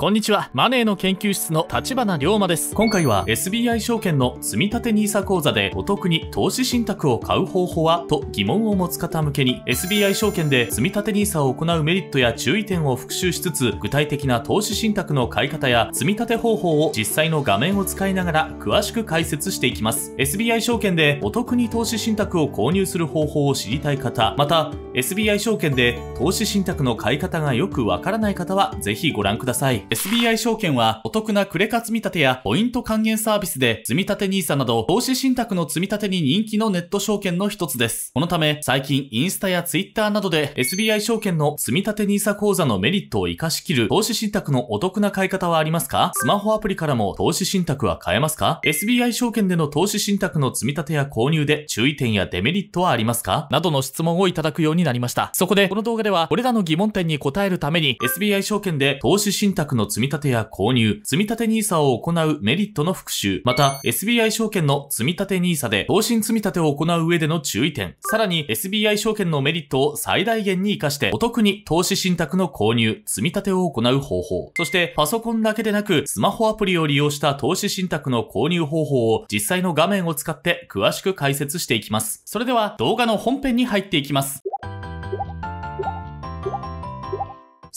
こんにちは。マネーの研究室の立花龍馬です。今回は SBI 証券の積立 NISA 口座でお得に投資信託を買う方法はと疑問を持つ方向けに SBI 証券で積立 NISA を行うメリットや注意点を復習しつつ具体的な投資信託の買い方や積立方法を実際の画面を使いながら詳しく解説していきます。SBI 証券でお得に投資信託を購入する方法を知りたい方、また SBI 証券で投資信託の買い方がよくわからない方はぜひご覧ください。SBI 証券はお得なクレカ積立やポイント還元サービスで積立 NISA など投資信託の積立に人気のネット証券の一つです。このため最近インスタやツイッターなどで SBI 証券の積立 NISA 口座のメリットを活かしきる投資信託のお得な買い方はありますかスマホアプリからも投資信託は買えますか ?SBI 証券での投資信託の積立や購入で注意点やデメリットはありますかなどの質問をいただくようになりました。そこでこの動画ではこれらの疑問点に答えるために SBI 証券で投資信託のの積み立てや購入、積み立て NISA を行うメリットの復習、また SBI 証券の積み立て NISA で投信積み立てを行う上での注意点、さらに SBI 証券のメリットを最大限に活かしてお得に投資信託の購入、積み立てを行う方法、そしてパソコンだけでなくスマホアプリを利用した投資信託の購入方法を実際の画面を使って詳しく解説していきます。それでは動画の本編に入っていきます。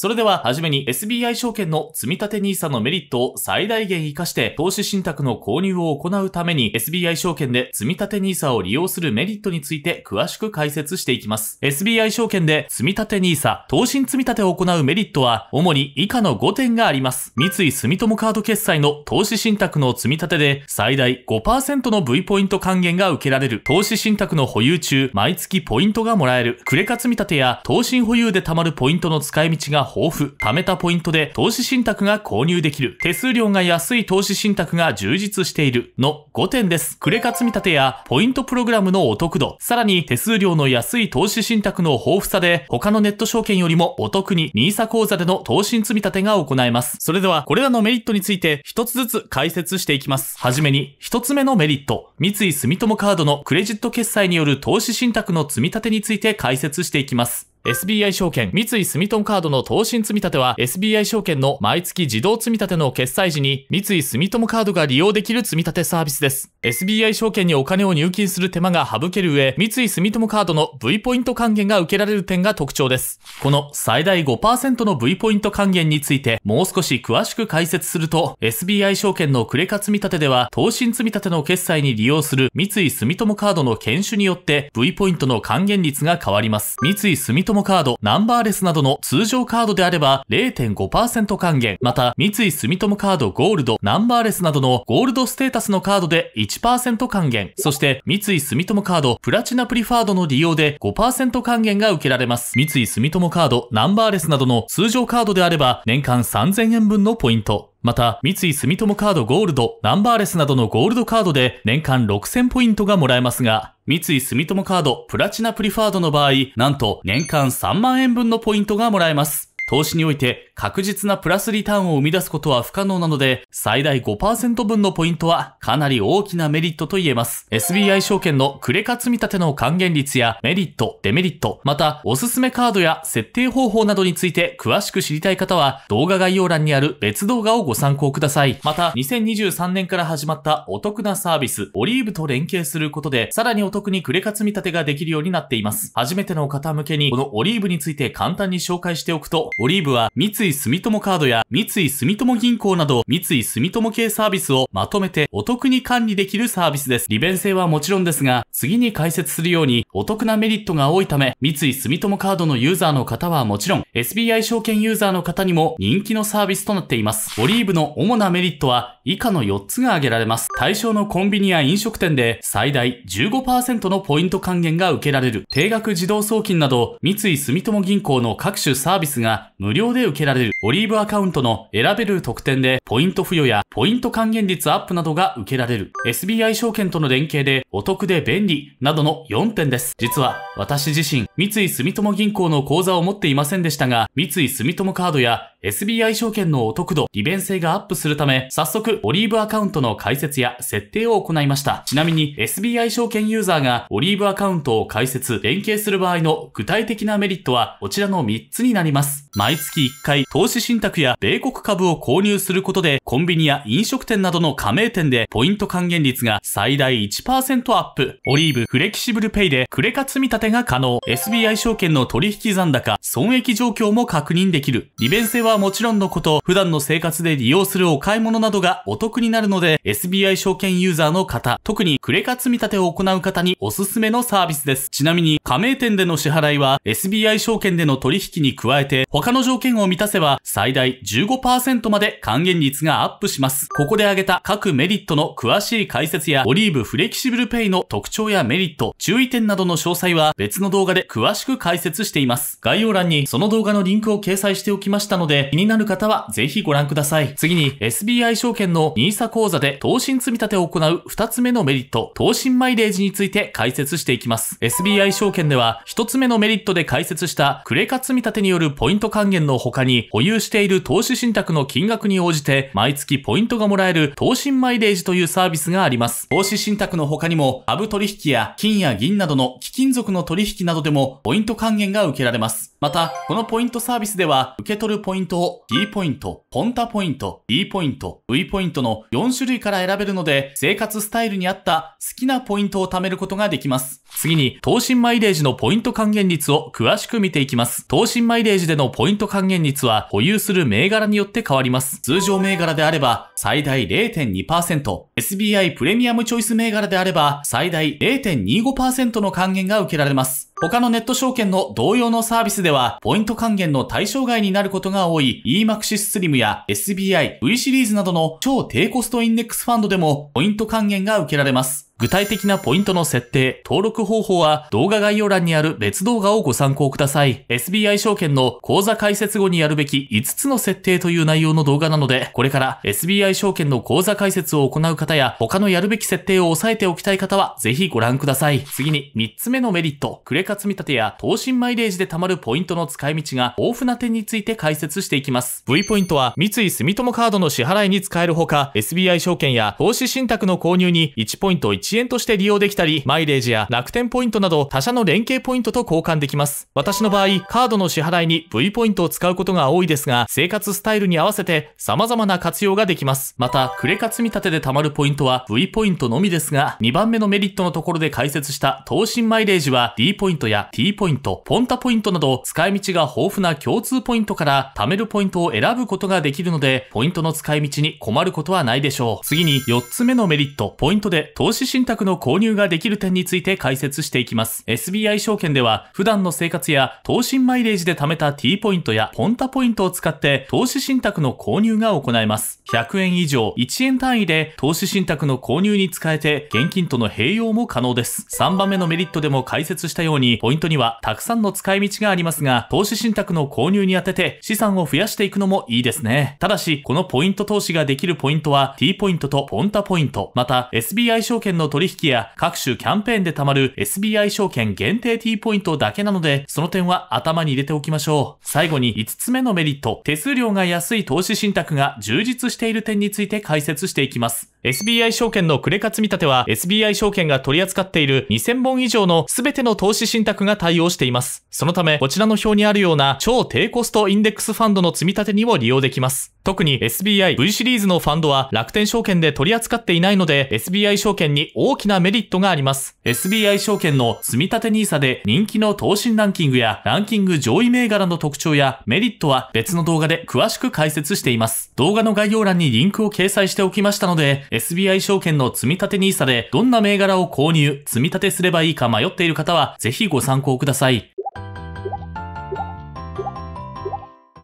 それでは、はじめに SBI 証券の積み立 NISA のメリットを最大限活かして、投資信託の購入を行うために、SBI 証券で積み立 NISA を利用するメリットについて詳しく解説していきます。SBI 証券で積み立 NISA、投資積み立てを行うメリットは、主に以下の5点があります。三井住友カード決済の投資信託の積み立てで、最大5%の V ポイント還元が受けられる。投資信託の保有中、毎月ポイントがもらえる。クレカ積立や投信保有で貯まるポイントの使い道が豊富。貯めたポイントで投資信託が購入できる。手数料が安い投資信託が充実している。の5点です。クレカ積立やポイントプログラムのお得度。さらに手数料の安い投資信託の豊富さで他のネット証券よりもお得に NISA 口座での投資積立が行えます。それではこれらのメリットについて一つずつ解説していきます。はじめに一つ目のメリット。三井住友カードのクレジット決済による投資信託の積み立てについて解説していきます。SBI 証券、三井住友カードの投信積立は SBI 証券の毎月自動積立の決済時に三井住友カードが利用できる積立サービスです。SBI 証券にお金を入金する手間が省ける上、三井住友カードの V ポイント還元が受けられる点が特徴です。この最大5%の V ポイント還元についてもう少し詳しく解説すると、SBI 証券のクレカ積立では投信積立の決済に利用する三井住友カードの研修によって V ポイントの還元率が変わります。三井住友ともカード、ナンバーレスなどの通常カードであれば0.5%還元、また三井住友カードゴールド、ナンバーレスなどのゴールドステータスのカードで1%還元、そして三井住友カードプラチナプリファードの利用で5%還元が受けられます。三井住友カード、ナンバーレスなどの通常カードであれば年間3000円分のポイント、また、三井住友カードゴールド、ナンバーレスなどのゴールドカードで年間6000ポイントがもらえますが、三井住友カードプラチナプリファードの場合、なんと年間3万円分のポイントがもらえます。投資において確実なプラスリターンを生み出すことは不可能なので、最大5%分のポイントはかなり大きなメリットと言えます。SBI 証券のクレカ積立の還元率やメリット、デメリット、またおすすめカードや設定方法などについて詳しく知りたい方は動画概要欄にある別動画をご参考ください。また2023年から始まったお得なサービス、オリーブと連携することでさらにお得にクレカ積立ができるようになっています。初めての方向けにこのオリーブについて簡単に紹介しておくと、オリーブは三井井住友カードや三井住友銀行など三井住友系サービスをまとめてお得に管理できるサービスです。利便性はもちろんですが、次に解説するようにお得なメリットが多いため、三井住友カードのユーザーの方はもちろん、SBI 証券ユーザーの方にも人気のサービスとなっています。オリーブの主なメリットは以下の4つが挙げられます。対象のコンビニや飲食店で最大15%のポイント還元が受けられる。定額自動送金など、三井住友銀行の各種サービスが無料で受けられられるオリーブアカウントの選べる特典でポイント付与やポイント還元率アップなどが受けられる SBI 証券との連携でお得で便利などの4点です。実は私自身三井住友銀行の口座を持っていませんでしたが三井住友カードや SBI 証券のお得度、利便性がアップするため、早速、オリーブアカウントの開設や設定を行いました。ちなみに、SBI 証券ユーザーがオリーブアカウントを開設、連携する場合の具体的なメリットは、こちらの3つになります。毎月1回、投資信託や米国株を購入することで、コンビニや飲食店などの加盟店で、ポイント還元率が最大1%アップ。オリーブフレキシブルペイで、クレカ積み立てが可能。SBI 証券の取引残高、損益状況も確認できる。利便性ははもちろんのこと、普段の生活で利用するお買い物などがお得になるので、SBI 証券ユーザーの方、特にクレカ積み立てを行う方におすすめのサービスです。ちなみに、加盟店での支払いは SBI 証券での取引に加えて、他の条件を満たせば最大15%まで還元率がアップします。ここで挙げた各メリットの詳しい解説や、オリーブフレキシブルペイの特徴やメリット、注意点などの詳細は別の動画で詳しく解説しています。概要欄にその動画のリンクを掲載しておきましたので、気になる方はぜひご覧ください。次に、SBI 証券の NISA 講座で投資積み立てを行う2つ目のメリット、投資マイレージについて解説していきます。SBI 証券では、1つ目のメリットで解説したクレカ積み立てによるポイント還元の他に、保有している投資信託の金額に応じて、毎月ポイントがもらえる投資マイレージというサービスがあります。投資信託の他にも、株取引や金や銀などの貴金属の取引などでも、ポイント還元が受けられます。また、このポイントサービスでは、受け取るポイントトポイント、ポンタポイント、D ポイント、V ポイントの4種類から選べるので、生活スタイルに合った好きなポイントを貯めることができます。次に、投信マイレージのポイント還元率を詳しく見ていきます。投信マイレージでのポイント還元率は、保有する銘柄によって変わります。通常銘柄であれば、最大0.2%、SBI プレミアムチョイス銘柄であれば、最大0.25%の還元が受けられます。他のネット証券の同様のサービスでは、ポイント還元の対象外になることが多い EMAXIS SLIM や SBI V シリーズなどの超低コストインデックスファンドでもポイント還元が受けられます。具体的なポイントの設定、登録方法は動画概要欄にある別動画をご参考ください。SBI 証券の講座開設後にやるべき5つの設定という内容の動画なので、これから SBI 証券の講座開設を行う方や、他のやるべき設定を押さえておきたい方は、ぜひご覧ください。次に3つ目のメリット、クレカ積立や投信マイレージで貯まるポイントの使い道が豊富な点について解説していきます。V ポイントは三井住友カードの支払いに使えるほか、SBI 証券や投資信託の購入に1ポイント1支援として利用できたり、マイレージや楽天ポイントなど他社の連携ポイントと交換できます。私の場合、カードの支払いに V ポイントを使うことが多いですが、生活スタイルに合わせて様々な活用ができます。また、クレカ積み立てで貯まるポイントは V ポイントのみですが、2番目のメリットのところで解説した投信マイレージは D ポイントや T ポイント、ポンタポイントなど使い道が豊富な共通ポイントから貯めるポイントを選ぶことができるので、ポイントの使い道に困ることはないでしょう。次に4つ目のメリット、ポイントで投資信託の購入ができる点について解説していきます。SBI 証券では、普段の生活や投信マイレージで貯めた T ポイントやポンタポイントを使って投資信託の購入が行えます。100円以上、1円単位で投資信託の購入に使えて、現金との併用も可能です。3番目のメリットでも解説したように、ポイントにはたくさんの使い道がありますが、投資信託の購入に当てて資産を増やしていくのもいいですね。ただし、このポイント投資ができるポイントは T ポイントとポンタポイント、また SBI 証券のの取引や各種キャンペーンで貯まる SBI 証券限定 T ポイントだけなので、その点は頭に入れておきましょう。最後に5つ目のメリット、手数料が安い投資信託が充実している点について解説していきます。SBI 証券のクレカ積立は SBI 証券が取り扱っている2000本以上の全ての投資信託が対応しています。そのため、こちらの表にあるような超低コストインデックスファンドの積み立てにも利用できます。特に SBIV シリーズのファンドは楽天証券で取り扱っていないので SBI 証券に大きなメリットがあります。SBI 証券の積み立て NISA で人気の投資ランキングやランキング上位銘柄の特徴やメリットは別の動画で詳しく解説しています。動画の概要欄にリンクを掲載しておきましたので SBI 証券の積み立て NISA でどんな銘柄を購入、積み立てすればいいか迷っている方はぜひご参考ください。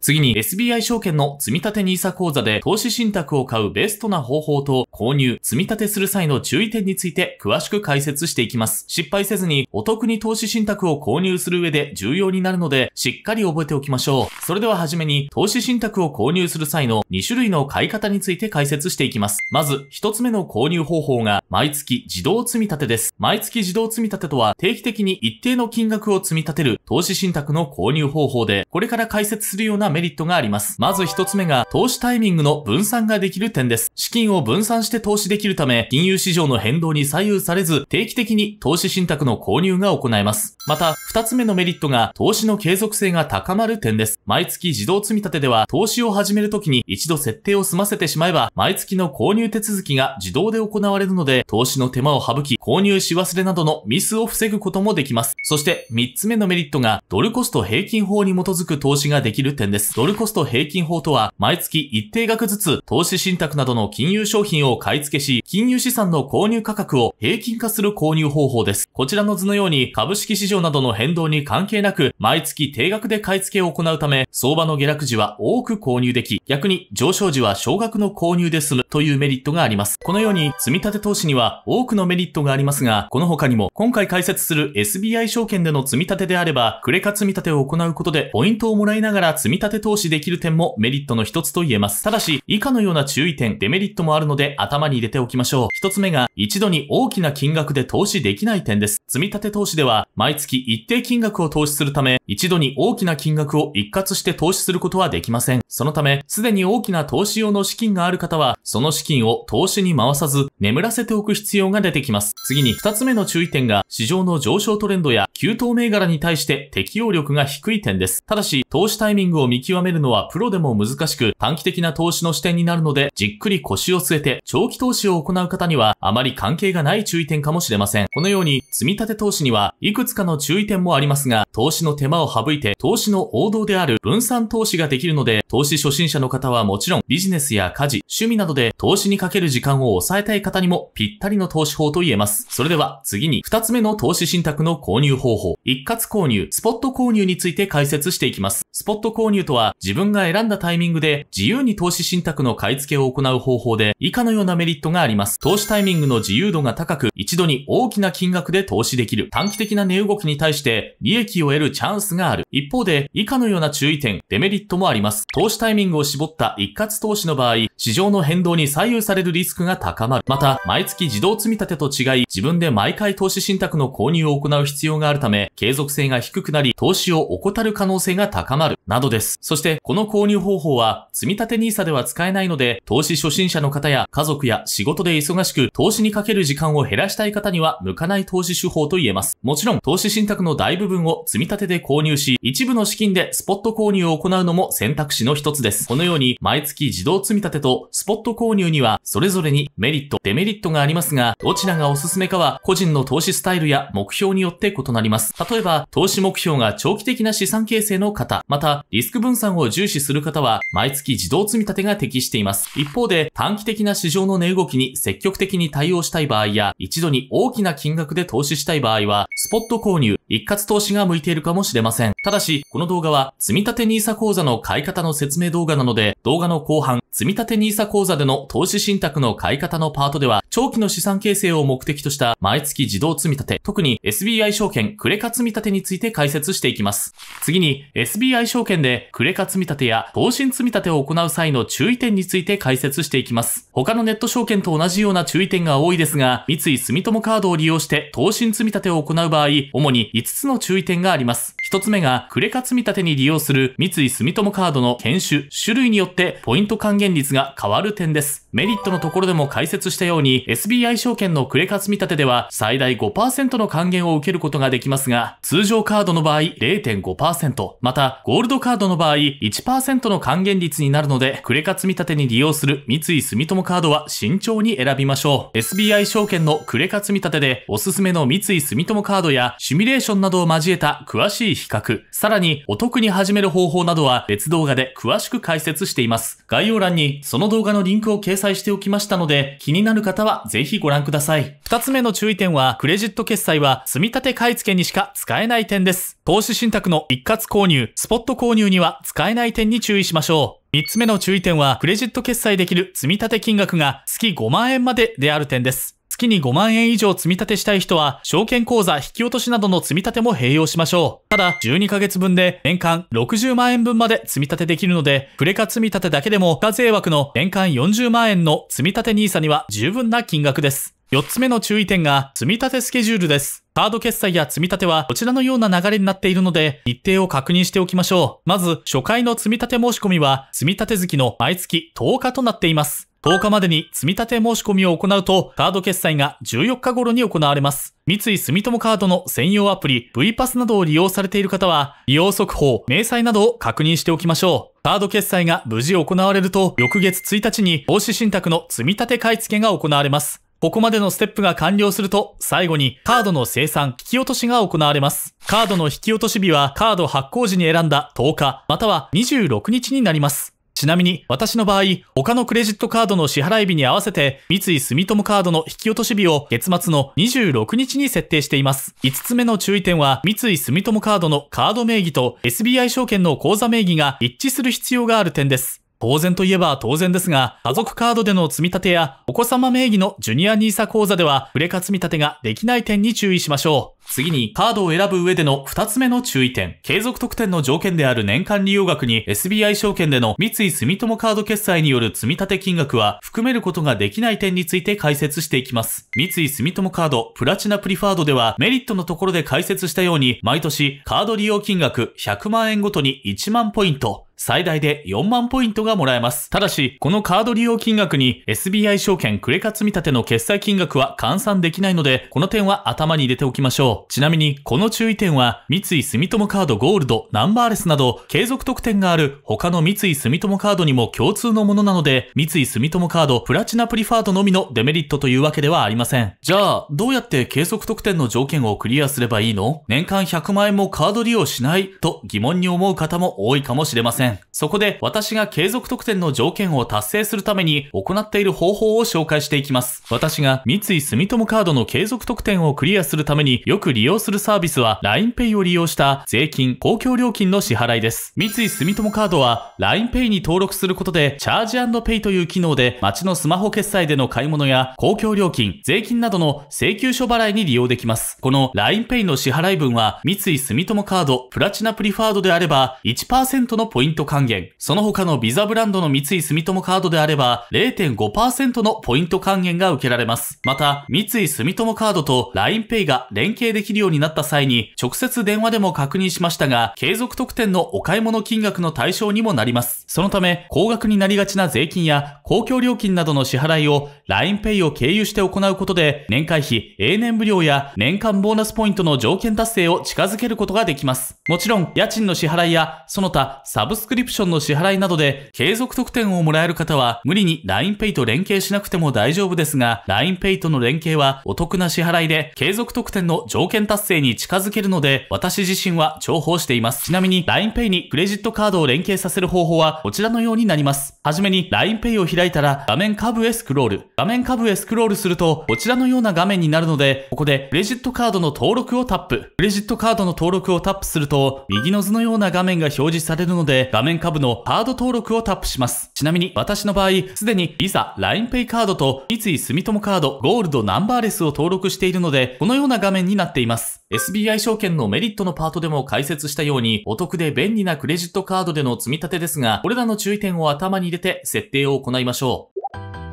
次に SBI 証券の積立 NISA 口座で投資信託を買うベストな方法と購入、積立する際の注意点について詳しく解説していきます。失敗せずにお得に投資信託を購入する上で重要になるので、しっかり覚えておきましょう。それでは初めに投資信託を購入する際の2種類の買い方について解説していきます。まず、1つ目の購入方法が毎月自動積立です。毎月自動積立とは定期的に一定の金額を積み立てる投資信託の購入方法で、これから解説するようなメリットがあります。まず一つ目が、投資タイミングの分散ができる点です。資金を分散して投資できるため、金融市場の変動に左右されず、定期的に投資信託の購入が行えます。また、二つ目のメリットが、投資の継続性が高まる点です。毎月自動積立では、投資を始めるときに一度設定を済ませてしまえば、毎月の購入手続きが自動で行われるので、投資の手間を省き、購入し忘れなどのミスを防ぐこともできます。そして、三つ目のメリットが、ドルコスト平均法に基づく投資ができる点です。。ドルコスト平均法とは、毎月一定額ずつ投資信託などの金融商品を買い付けし、金融資産の購入価格を平均化する購入方法です。こちらの図のように、株式市場などの変動に関係なく、毎月定額で買い付けを行うため、相場の下落時は多く購入でき、逆に上昇時は少額の購入で済むというメリットがあります。このように、積立投資には多くのメリットがありますが、この他にも、今回解説する SBI 証券での積立であれば、クレカ積立を行うことで、ポイントをもらいながら積立立て投資できる点もメリットの一つと言えます。ただし、以下のような注意点、デメリットもあるので頭に入れておきましょう。一つ目が、一度に大きな金額で投資できない点です。積立投資では、毎月一定金額を投資するため、一度に大きな金額を一括して投資することはできません。そのため、すでに大きな投資用の資金がある方は、その資金を投資に回さず、眠らせておく必要が出てきます。次に、二つ目の注意点が、市場の上昇トレンドや、急騰銘柄に対して適応力が低い点です。ただし、投資タイミングを見見極めるのはプロでも難しく、短期的な投資の視点になるので、じっくり腰を据えて、長期投資を行う方には、あまり関係がない注意点かもしれません。このように、積立投資には、いくつかの注意点もありますが、投資の手間を省いて、投資の王道である分散投資ができるので、投資初心者の方はもちろん、ビジネスや家事、趣味などで、投資にかける時間を抑えたい方にも、ぴったりの投資法と言えます。それでは、次に、2つ目の投資信託の購入方法。一括購入、スポット購入について解説していきます。スポット購入トは自分が選んだタイミングで自由に投資信託の買い付けを行う方法で以下のようなメリットがあります。投資タイミングの自由度が高く、一度に大きな金額で投資できる。短期的な値動きに対して利益を得るチャンスがある。一方で、以下のような注意点、デメリットもあります。投資タイミングを絞った一括投資の場合、市場の変動に左右されるリスクが高まる。また、毎月自動積立と違い、自分で毎回投資信託の購入を行う必要があるため、継続性が低くなり、投資を怠る可能性が高まる。などです。そして、この購入方法は、積立 NISA では使えないので、投資初心者の方や家族や仕事で忙しく、投資にかける時間を減らしたい方には、向かない投資手法と言えます。もちろん、投資信託の大部分を積み立てで購入し、一部の資金でスポット購入を行うのも選択肢の一つです。このように、毎月自動積立とスポット購入には、それぞれにメリット、デメリットがありますが、どちらがおすすめかは、個人の投資スタイルや目標によって異なります。例えば、投資目標が長期的な資産形成の方、また、リスク分換算を重視する方は、毎月自動積立が適しています。一方で、短期的な市場の値動きに積極的に対応したい場合や、一度に大きな金額で投資したい場合は、スポット購入、一括投資が向いているかもしれません。ただし、この動画は、積立 NISA 講座の買い方の説明動画なので、動画の後半、積立 NISA 講座での投資信託の買い方のパートでは、長期の資産形成を目的とした毎月自動積立、特に SBI 証券クレカ積立について解説していきます。次に、SBI 証券でクレカ積立や投信積立を行う際の注意点について解説していきます。他のネット証券と同じような注意点が多いですが、三井住友カードを利用して投信積立を行う場合、主に5つの注意点があります。一つ目が、クレカ積立に利用する三井住友カードの研修、種類によってポイント還元率が変わる点です。メリットのところでも解説したように、SBI 証券のクレカ積立では最大5%の還元を受けることができますが、通常カードの場合0.5%、またゴールドカードの場合1%の還元率になるので、クレカ積立に利用する三井住友カードは慎重に選びましょう。SBI 証券のクレカ積立でおすすめの三井住友カードやシミュレーションなどを交えた詳しい比較、さらにお得に始める方法などは別動画で詳しく解説しています。概要欄にその動画のリンクを掲載しておきましたので、気になる方はぜひご覧ください。2つ目の注意点は、クレジット決済は積立買付にしか使えない点です。投資信託の一括購入、スポット購入には使えない点に注意しましょう。3つ目の注意点は、クレジット決済できる積立金額が月5万円までである点です。月に5万円以上積み立てしたい人は、証券口座引き落としなどの積み立ても併用しましょう。ただ、12ヶ月分で年間60万円分まで積み立てできるので、プレカ積み立てだけでも、課税枠の年間40万円の積み立て NISA には十分な金額です。4つ目の注意点が、積み立てスケジュールです。カード決済や積み立てはこちらのような流れになっているので、日程を確認しておきましょう。まず、初回の積み立て申し込みは、積み立て月の毎月10日となっています。10日までに積立申し込みを行うと、カード決済が14日頃に行われます。三井住友カードの専用アプリ V パスなどを利用されている方は、利用速報、明細などを確認しておきましょう。カード決済が無事行われると、翌月1日に投資信託の積立買付が行われます。ここまでのステップが完了すると、最後にカードの生産、引き落としが行われます。カードの引き落とし日は、カード発行時に選んだ10日、または26日になります。ちなみに、私の場合、他のクレジットカードの支払い日に合わせて、三井住友カードの引き落とし日を月末の26日に設定しています。5つ目の注意点は、三井住友カードのカード名義と SBI 証券の口座名義が一致する必要がある点です。当然といえば当然ですが、家族カードでの積み立てやお子様名義のジュニア nisa 口座では、売レカ積み立てができない点に注意しましょう。次に、カードを選ぶ上での2つ目の注意点。継続特典の条件である年間利用額に SBI 証券での三井住友カード決済による積立金額は含めることができない点について解説していきます。三井住友カードプラチナプリファードではメリットのところで解説したように、毎年カード利用金額100万円ごとに1万ポイント、最大で4万ポイントがもらえます。ただし、このカード利用金額に SBI 証券クレカ積立の決済金額は換算できないので、この点は頭に入れておきましょう。ちなみに、この注意点は、三井住友カードゴールド、ナンバーレスなど、継続特典がある他の三井住友カードにも共通のものなので、三井住友カードプラチナプリファードのみのデメリットというわけではありません。じゃあ、どうやって継続特典の条件をクリアすればいいの年間100万円もカード利用しないと疑問に思う方も多いかもしれません。そこで、私が継続特典の条件を達成するために行っている方法を紹介していきます。私が三井住友カードの継続特典をクリアするためによく利用するサービスは LINEPay を利用した税金、公共料金の支払いです。三井住友カードは LINEPay に登録することでチャージペイという機能で街のスマホ決済での買い物や公共料金、税金などの請求書払いに利用できます。この LINEPay の支払い分は三井住友カード、プラチナプリファードであれば1%のポイント還元、その他のビザブランドの三井住友カードであれば0.5%のポイント還元が受けられます。また、三井住友カードと LINEPay が連携定できるようになった際に、直接電話でも確認しましたが、継続特典のお買い物金額の対象にもなります。そのため、高額になりがちな税金や公共料金などの支払いを LINEPay を経由して行うことで、年会費、永年無料や年間ボーナスポイントの条件達成を近づけることができます。もちろん、家賃の支払いや、その他、サブスクリプションの支払いなどで、継続特典をもらえる方は、無理に LINEPay と連携しなくても大丈夫ですが、LINEPay との連携はお得な支払いで、継続特典の条条件達成に近づけるので、私自身は重宝しています。ちなみに LINEPay にクレジットカードを連携させる方法はこちらのようになります。はじめに LINEPay を開いたら画面下部へスクロール。画面下部へスクロールするとこちらのような画面になるので、ここでクレジットカードの登録をタップ。クレジットカードの登録をタップすると右の図のような画面が表示されるので、画面下部のカード登録をタップします。ちなみに私の場合、すでに Visa、LINEPay カードと三井住友カード、ゴールドナンバーレスを登録しているので、このような画面になってっています。SBI 証券のメリットのパートでも解説したように、お得で便利なクレジットカードでの積み立てですが、これらの注意点を頭に入れて設定を行いましょう。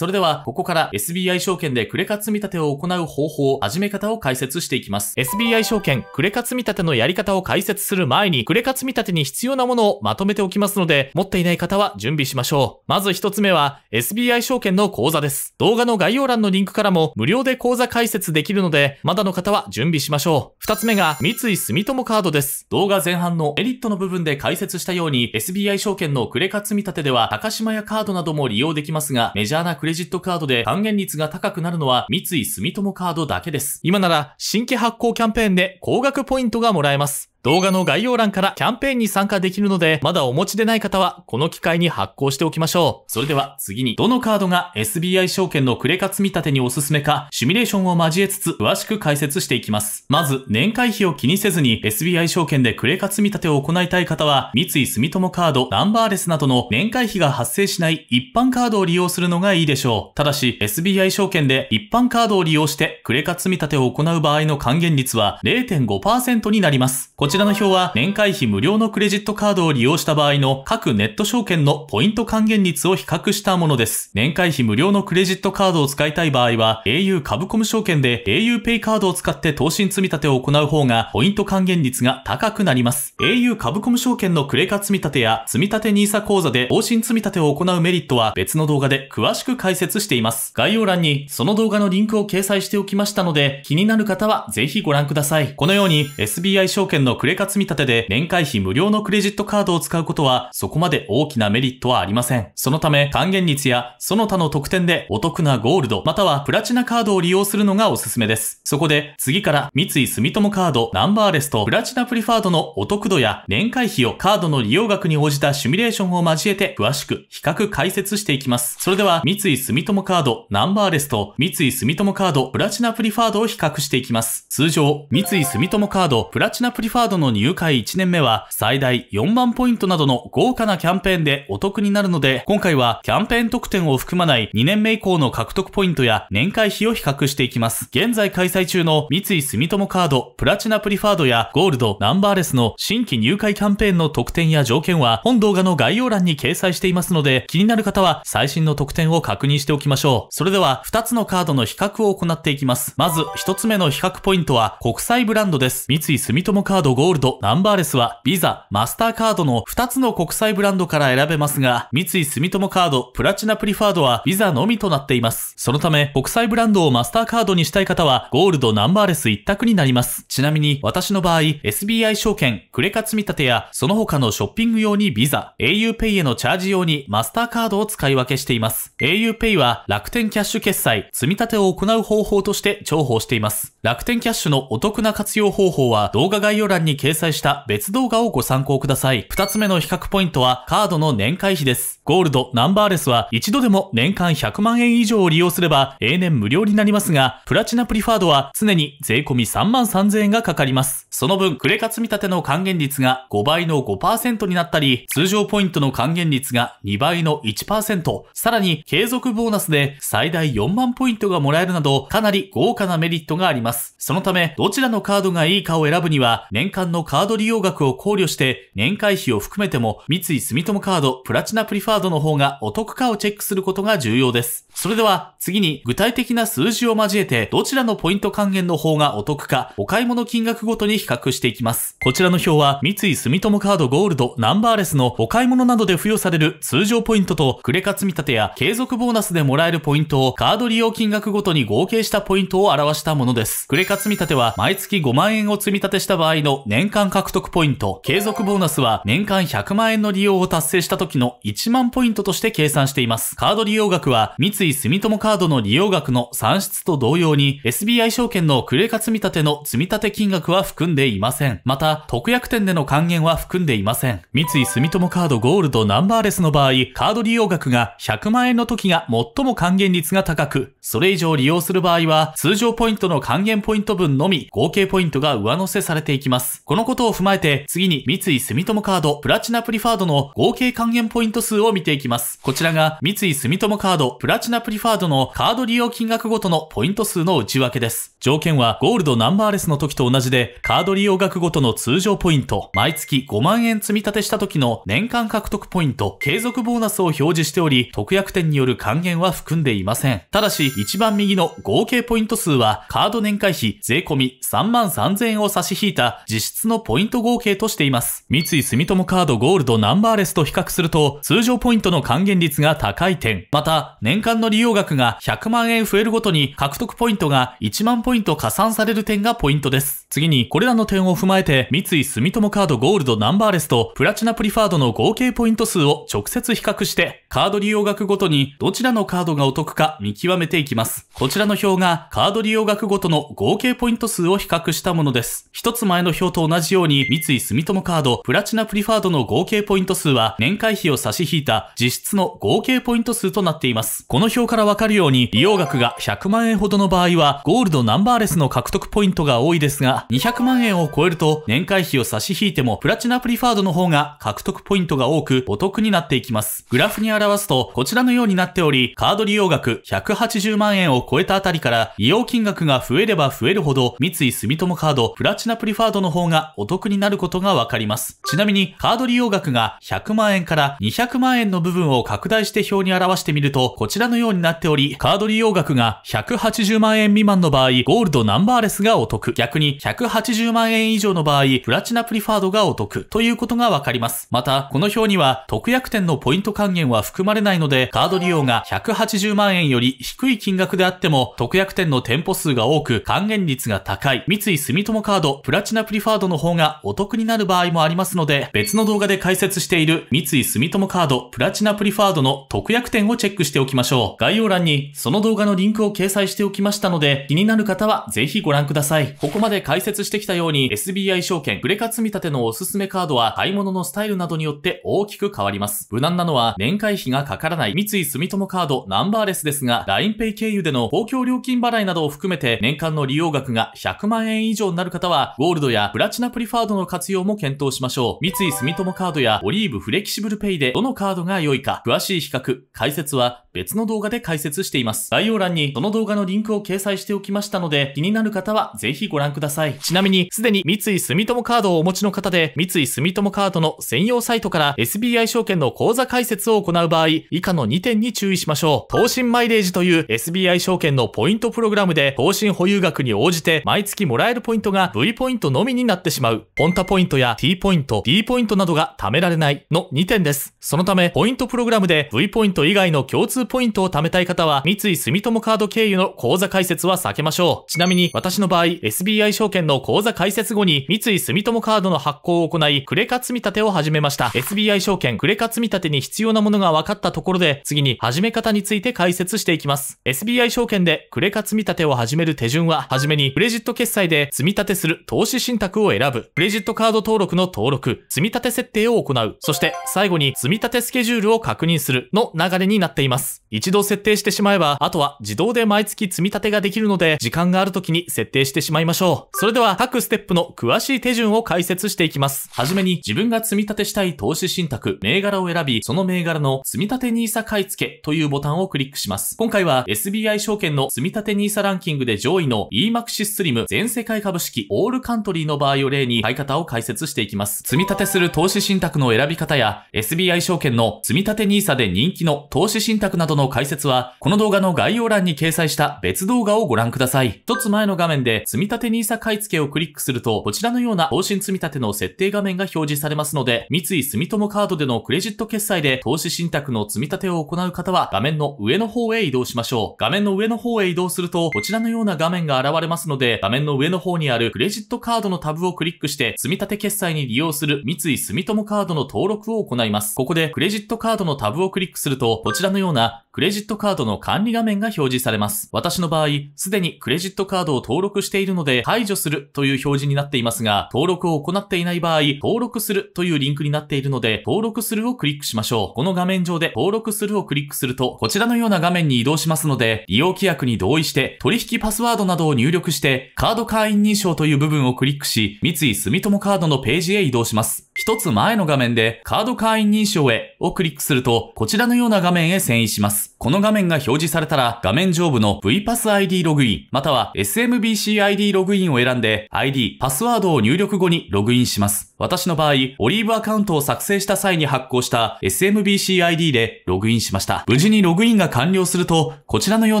それでは、ここから SBI 証券でクレカ積立を行う方法、始め方を解説していきます。SBI 証券、クレカ積立のやり方を解説する前に、クレカ積立に必要なものをまとめておきますので、持っていない方は準備しましょう。まず一つ目は、SBI 証券の講座です。動画の概要欄のリンクからも無料で講座解説できるので、まだの方は準備しましょう。二つ目が、三井住友カードです。動画前半のエリットの部分で解説したように、SBI 証券のクレカ積立では、高島屋カードなども利用できますが、メジャーなクレレジットカードで還元率が高くなるのは三井住友カードだけです。今なら新規発行キャンペーンで高額ポイントがもらえます。動画の概要欄からキャンペーンに参加できるので、まだお持ちでない方は、この機会に発行しておきましょう。それでは次に、どのカードが SBI 証券のクレカ積み立てにおすすめか、シミュレーションを交えつつ、詳しく解説していきます。まず、年会費を気にせずに、SBI 証券でクレカ積み立てを行いたい方は、三井住友カード、ナンバーレスなどの年会費が発生しない一般カードを利用するのがいいでしょう。ただし、SBI 証券で一般カードを利用して、クレカ積み立てを行う場合の還元率は0.5%になります。こちらの表は年会費無料のクレジットカードを利用した場合の各ネット証券のポイント還元率を比較したものです。年会費無料のクレジットカードを使いたい場合は au 株コム証券で au ペイカードを使って投資積み立てを行う方がポイント還元率が高くなります。au 株コム証券のクレカ積立や積立 NISA 口座で投資積立を行うメリットは別の動画で詳しく解説しています。概要欄にその動画のリンクを掲載しておきましたので気になる方はぜひご覧ください。このように SBI 証券のクレカ積立で年会費無料のクレジットカードを使うことはそこまで大きなメリットはありません。そのため還元率やその他の特典でお得なゴールドまたはプラチナカードを利用するのがおすすめです。そこで次から三井住友カードナンバーレスとプラチナプリファードのお得度や年会費をカードの利用額に応じたシミュレーションを交えて詳しく比較解説していきます。それでは三井住友カードナンバーレスと三井住友カードプラチナプリファードを比較していきます。通常三井住友カードプラチナプリファードドの入会1年目は最大4万ポイントなどの豪華なキャンペーンでお得になるので、今回はキャンペーン特典を含まない2年目以降の獲得ポイントや年会費を比較していきます。現在開催中の三井住友カード、プラチナプリファードやゴールド、ナンバーレスの新規入会キャンペーンの特典や条件は本動画の概要欄に掲載していますので、気になる方は最新の特典を確認しておきましょう。それでは2つのカードの比較を行っていきます。まず1つ目の比較ポイントは国際ブランドです。三井住友カードゴールド、ナンバーレスは、ビザ、マスターカードの2つの国際ブランドから選べますが、三井住友カード、プラチナプリファードはビザのみとなっています。そのため、国際ブランドをマスターカードにしたい方は、ゴールド、ナンバーレス一択になります。ちなみに、私の場合、SBI 証券、クレカ積立や、その他のショッピング用にビザ、auPay へのチャージ用にマスターカードを使い分けしています。auPay は、楽天キャッシュ決済、積み立てを行う方法として重宝しています。楽天キャッシュのお得な活用方法は、動画概要欄にに掲載した別動画をご参考ください。二つ目の比較ポイントはカードの年会費です。ゴールド、ナンバーレスは一度でも年間100万円以上を利用すれば永年無料になりますが、プラチナプリファードは常に税込み3万3000円がかかります。その分、クレカ積み立ての還元率が5倍の5%になったり、通常ポイントの還元率が2倍の1%、さらに継続ボーナスで最大4万ポイントがもらえるなど、かなり豪華なメリットがあります。そのため、どちらのカードがいいかを選ぶには、年間間のカード利用額を考慮して年会費を含めても三井住友カードプラチナプリファードの方がお得かをチェックすることが重要です。それでは次に具体的な数字を交えてどちらのポイント還元の方がお得かお買い物金額ごとに比較していきます。こちらの表は三井住友カードゴールドナンバーレスのお買い物などで付与される通常ポイントとクレカ積み立てや継続ボーナスでもらえるポイントをカード利用金額ごとに合計したポイントを表したものです。クレカ積み立ては毎月5万円を積み立てした場合の年間獲得ポイント、継続ボーナスは年間100万円の利用を達成した時の1万ポイントとして計算しています。カード利用額は三井住友カードの利用額の算出と同様に SBI 証券のクレカ積立の積立金額は含んでいません。また、特約店での還元は含んでいません。三井住友カードゴールドナンバーレスの場合、カード利用額が100万円の時が最も還元率が高く、それ以上利用する場合は、通常ポイントの還元ポイント分のみ、合計ポイントが上乗せされていきます。このことを踏まえて、次に三井住友カード、プラチナプリファードの合計還元ポイント数を見ていきます。こちらが、三井住友カード、プラチナプリファードのカード利用金額ごとのポイント数の内訳です。条件は、ゴールドナンバーレスの時と同じで、カード利用額ごとの通常ポイント、毎月5万円積み立てした時の年間獲得ポイント、継続ボーナスを表示しており、特約店による還元は含んでいません。ただし、一番右の合計ポイント数はカード年会費税込3万3000円を差し引いた実質のポイント合計としています。三井住友カードゴールドナンバーレスと比較すると通常ポイントの還元率が高い点、また年間の利用額が100万円増えるごとに獲得ポイントが1万ポイント加算される点がポイントです。次にこれらの点を踏まえて三井住友カードゴールドナンバーレスとプラチナプリファードの合計ポイント数を直接比較してカード利用額ごとにどちらのカードがお得か見極めていきます。こちらの表がカード利用額ごとの合計ポイント数を比較したものです。一つ前の表と同じように、三井住友カード、プラチナプリファードの合計ポイント数は、年会費を差し引いた実質の合計ポイント数となっています。この表からわかるように、利用額が100万円ほどの場合は、ゴールドナンバーレスの獲得ポイントが多いですが、200万円を超えると、年会費を差し引いても、プラチナプリファードの方が獲得ポイントが多く、お得になっていきます。グラフに表すと、こちらのようになっており、カード利用額180 40万円を超えたあたりから、利用金額が増えれば増えるほど、三井住友カードプラチナプリファードの方がお得になることがわかります。ちなみに、カード利用額が100万円から200万円の部分を拡大して表に表してみると、こちらのようになっており、カード利用額が180万円未満の場合、ゴールドナンバーレスがお得。逆に、180万円以上の場合、プラチナプリファードがお得。ということがわかります。また、この表には、特約店のポイント還元は含まれないので、カード利用が180万円より低い金額であっても、特約店の店舗数が多く、還元率が高い、三井住友カード、プラチナプリファードの方がお得になる場合もありますので、別の動画で解説している三井住友カード、プラチナプリファードの特約店をチェックしておきましょう。概要欄にその動画のリンクを掲載しておきましたので、気になる方はぜひご覧ください。ここまで解説してきたように、SBI 証券、プレカ積立のおすすめカードは買い物のスタイルなどによって大きく変わります。無難なのは年会費がかからない三井住友カードナンバーレスですが、LINEPay イ経由での公共料金払いなどを含めて年間の利用額が100万円以上になる方は、ゴールドやプラチナプリファードの活用も検討しましょう。三井住友カードやオリーブフレキシブルペイでどのカードが良いか、詳しい比較、解説は別の動画で解説しています。概要欄にその動画のリンクを掲載しておきましたので、気になる方はぜひご覧ください。ちなみに、すでに三井住友カードをお持ちの方で、三井住友カードの専用サイトから SBI 証券の口座開設を行う場合、以下の2点に注意しましょう。投信マイレージという SBI 証券のポイントプログラムで投新保有額に応じて毎月もらえるポイントが V ポイントのみになってしまう。ポンタポイントや T ポイント、D ポイントなどが貯められないの2点です。そのため、ポイントプログラムで V ポイント以外の共通ポイントを貯めたい方は、三井住友カード経由の口座開設は避けましょう。ちなみに、私の場合、SBI 証券の口座開設後に、三井住友カードの発行を行い、クレカ積立を始めました。SBI 証券クレカ積立に必要なものが分かったところで、次に始め方について解説していきます。SBI 証券でクレカ積立を始める手順は、はじめにクレジット決済で積み立てする投資信託を選ぶ、クレジットカード登録の登録、積み立て設定を行う、そして最後に積み立てスケジュールを確認するの流れになっています。一度設定してしまえば、あとは自動で毎月積み立てができるので、時間がある時に設定してしまいましょう。それでは各ステップの詳しい手順を解説していきます。はじめに自分が積み立てしたい投資信託、銘柄を選び、その銘柄の積み立て NISA 買い付けというボタンをクリックします。今回は SBI 証券の積立 NISA ランキングで上位の EMAXIS Slim 全世界株式オールカントリーの場合を例に買い方を解説していきます。積立する投資信託の選び方や SBI 証券の積立 NISA で人気の投資信託などの解説は、この動画の概要欄に掲載した別動画をご覧ください。一つ前の画面で積立 NISA 買い付けをクリックすると、こちらのような投信積立の設定画面が表示されますので、三井住友カードでのクレジット決済で投資信託の積立を行う方は画面の上の方へ移動しましょう。と、画面の上の方へ移動すると、こちらのような画面が現れますので、画面の上の方にあるクレジットカードのタブをクリックして、積立決済に利用する三井住友カードの登録を行います。ここで、クレジットカードのタブをクリックすると、こちらのようなクレジットカードの管理画面が表示されます。私の場合、すでにクレジットカードを登録しているので排除するという表示になっていますが、登録を行っていない場合、登録するというリンクになっているので、登録するをクリックしましょう。この画面上で登録するをクリックすると、こちらのような画面に移動しますので、利用規約に同意して取引パスワードなどを入力して、カード会員認証という部分をクリックし、三井住友カードのページへ移動します。一つ前の画面で、カード会員認証へをクリックすると、こちらのような画面へ遷移します。。この画面が表示されたら、画面上部の VPass ID ログイン、または SMBC ID ログインを選んで、ID、パスワードを入力後にログインします。私の場合、オリーブアカウントを作成した際に発行した SMBCID でログインしました。無事にログインが完了すると、こちらのよう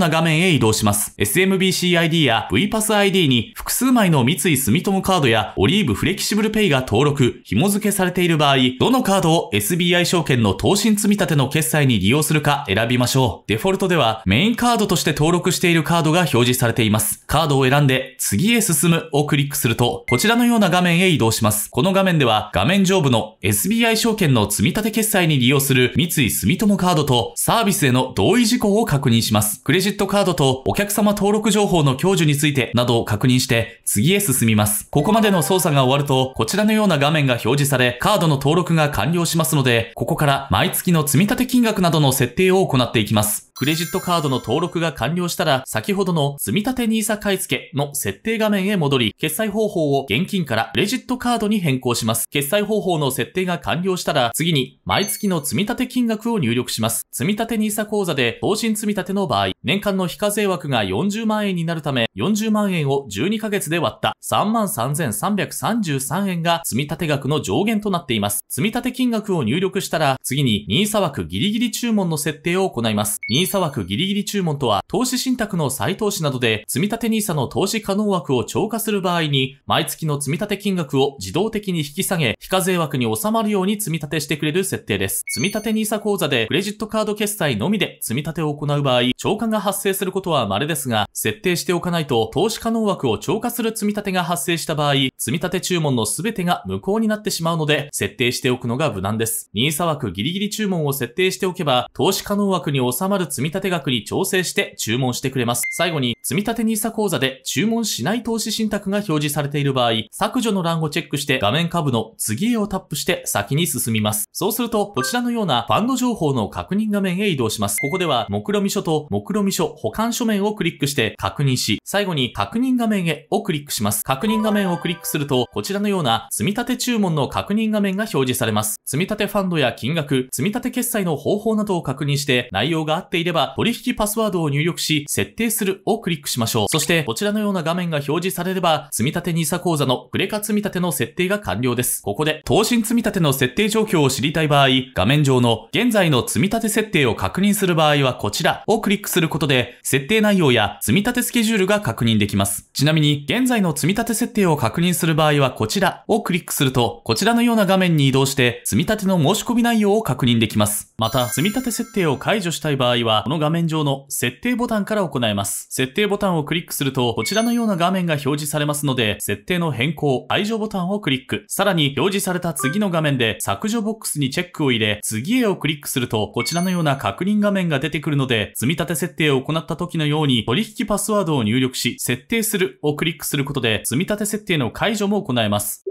な画面へ移動します。SMBCID や VPassID に複数枚の三井住友カードやオリーブフレキシブルペイが登録、紐付けされている場合、どのカードを SBI 証券の投資積み立ての決済に利用するか選びましょう。デフォルトではメインカードとして登録しているカードが表示されています。カードを選んで次へ進むをクリックすると、こちらのような画面へ移動します。この画面面では画面上部の SBI 証券の積立決済に利用する三井住友カードとサービスへの同意事項を確認します。クレジットカードとお客様登録情報の享受についてなどを確認して次へ進みます。ここまでの操作が終わるとこちらのような画面が表示されカードの登録が完了しますのでここから毎月の積立金額などの設定を行っていきます。クレジットカードの登録が完了したら、先ほどの積立 NISA 買い付けの設定画面へ戻り、決済方法を現金からクレジットカードに変更します。決済方法の設定が完了したら、次に毎月の積立金額を入力します。積立 NISA 口座で投資積立の場合、年間の非課税枠が40万円になるため、40万円を12ヶ月で割った33,333円が積立額の上限となっています。積立金額を入力したら、次に NISA 枠ギリギリ注文の設定を行います。NISA 枠ギリギリ注文とは、投資信託の再投資などで、積立 NISA の投資可能枠を超過する場合に、毎月の積立金額を自動的に引き下げ、非課税枠に収まるように積立してくれる設定です。積立 NISA 口座でクレジットカード決済のみで積立を行う場合、超過が発生することは稀ですが、設定しておかないと、投資可能枠を超過する積立が発生した場合、積立注文の全てが無効になってしまうので、設定しておくのが無難です。NISA 枠ギリギリ注文を設定しておけば、投資可能枠に収まる積積立額に調整して注文してくれます。最後に、積立 NISA 口座で注文しない投資信託が表示されている場合、削除の欄をチェックして画面下部の次へをタップして先に進みます。そうすると、こちらのようなファンド情報の確認画面へ移動します。ここでは、目論見書と目論見書保管書面をクリックして確認し、最後に確認画面へをクリックします。確認画面をクリックすると、こちらのような積立注文の確認画面が表示されます。積立ファンドや金額、積立決済の方法などを確認して、内容が合っていれれば、取引パスワードを入力し、設定するをクリックしましょう。そして、こちらのような画面が表示されれば、積立 NISA 口座のクレカ積立の設定が完了です。ここで、投信積立の設定状況を知りたい場合、画面上の現在の積立設定を確認する場合はこちらをクリックすることで、設定内容や積立スケジュールが確認できます。ちなみに、現在の積立設定を確認する場合はこちらをクリックすると、こちらのような画面に移動して、積立の申し込み内容を確認できます。また、積立設定を解除したい場合は、この画面上の設定ボタンから行えます。設定ボタンをクリックすると、こちらのような画面が表示されますので、設定の変更、解除ボタンをクリック。さらに、表示された次の画面で、削除ボックスにチェックを入れ、次へをクリックすると、こちらのような確認画面が出てくるので、積み立て設定を行った時のように、取引パスワードを入力し、設定するをクリックすることで、積み立て設定の解除も行えます。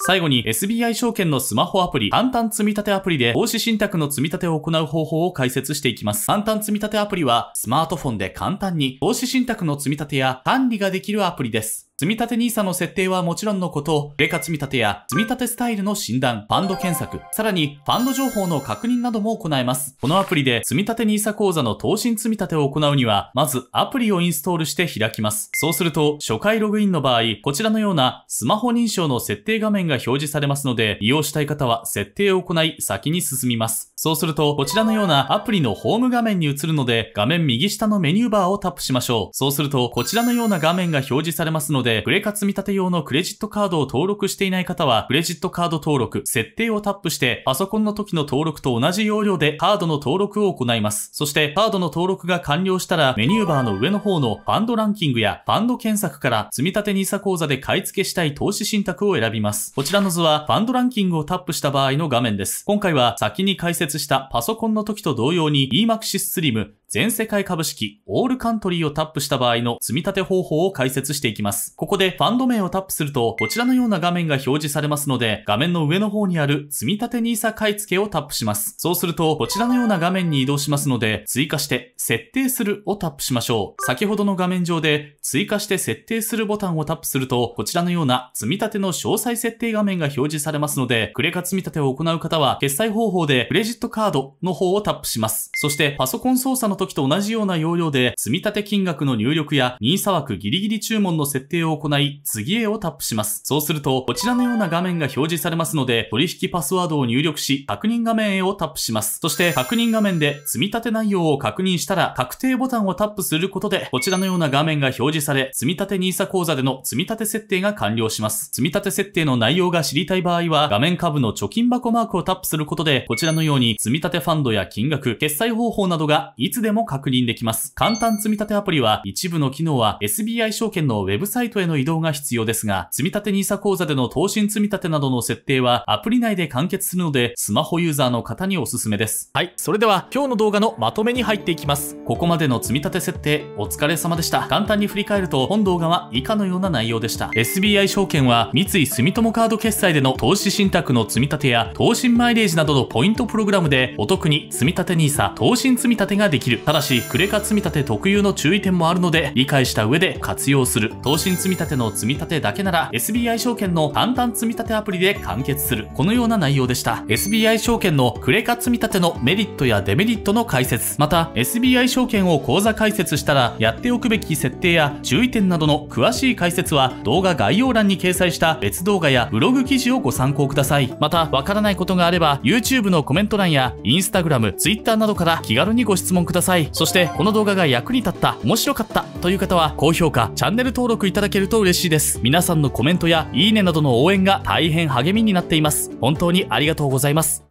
最後に SBI 証券のスマホアプリ、簡単積立アプリで投資信託の積み立てを行う方法を解説していきます。簡単積立アプリはスマートフォンで簡単に投資信託の積み立てや管理ができるアプリです。積立 NISA の設定はもちろんのこと、レカ積立や積立スタイルの診断、ファンド検索、さらにファンド情報の確認なども行えます。このアプリで積立 NISA 口座の投信積立を行うには、まずアプリをインストールして開きます。そうすると、初回ログインの場合、こちらのようなスマホ認証の設定画面が表示されますので、利用したい方は設定を行い先に進みます。そうすると、こちらのようなアプリのホーム画面に移るので、画面右下のメニューバーをタップしましょう。そうすると、こちらのような画面が表示されますので、で、クレカ積立用のクレジットカードを登録していない方は、クレジットカード登録、設定をタップして、パソコンの時の登録と同じ要領でカードの登録を行います。そして、カードの登録が完了したら、メニューバーの上の方のファンドランキングやファンド検索から積立 NISA 口座で買い付けしたい投資信託を選びます。こちらの図はファンドランキングをタップした場合の画面です。今回は先に解説したパソコンの時と同様に EMAXIS Slim 全世界株式オールカントリーをタップした場合の積み立て方法を解説していきます。ここでファンド名をタップすると、こちらのような画面が表示されますので、画面の上の方にある積み立て NISA 買い付けをタップします。そうすると、こちらのような画面に移動しますので、追加して設定するをタップしましょう。先ほどの画面上で追加して設定するボタンをタップすると、こちらのような積み立ての詳細設定画面が表示されますので、クレカ積み立てを行う方は、決済方法でクレジットカードの方をタップします。そして、パソコン操作の時時と同じような要領で、積立金額の入力や NISA 枠ギリギリ注文の設定を行い、次へをタップします。そうすると、こちらのような画面が表示されますので、取引パスワードを入力し、確認画面へをタップします。そして、確認画面で積立内容を確認したら、確定ボタンをタップすることで、こちらのような画面が表示され、積立 NISA 口座での積立設定が完了します。積立設定の内容が知りたい場合は、画面下部の貯金箱マークをタップすることで、こちらのように積立ファンドや金額、決済方法などがいつででも確認できます。簡単積立アプリは一部の機能は SBI 証券のウェブサイトへの移動が必要ですが、積立 NISA 口座での投信積立などの設定はアプリ内で完結するので、スマホユーザーの方におすすめです。はい、それでは今日の動画のまとめに入っていきます。ここまでの積立設定、お疲れ様でした。簡単に振り返ると、本動画は以下のような内容でした。SBI 証券は三井住友カード決済での投資信託の積立や、投信マイレージなどのポイントプログラムで、お得に積立 NISA、投信積立ができるる。ただし、クレカ積立特有の注意点もあるので、理解した上で活用する。投信積立の積立だけなら、SBI 証券の簡単積立アプリで完結する。このような内容でした。SBI 証券のクレカ積立のメリットやデメリットの解説、また SBI 証券を口座開設したらやっておくべき設定や注意点などの詳しい解説は動画概要欄に掲載した別動画やブログ記事をご参考ください。また、わからないことがあれば YouTube のコメント欄や Instagram、Twitter などから気軽にご質問ください。さい。そして、この動画が役に立った、面白かったという方は、高評価、チャンネル登録いただけると嬉しいです。皆さんのコメントや、いいねなどの応援が大変励みになっています。本当にありがとうございます。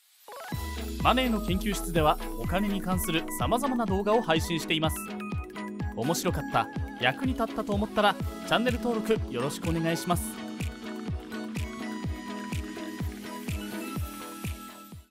マネーの研究室では、お金に関する様々な動画を配信しています。面白かった、役に立ったと思ったら、チャンネル登録よろしくお願いします。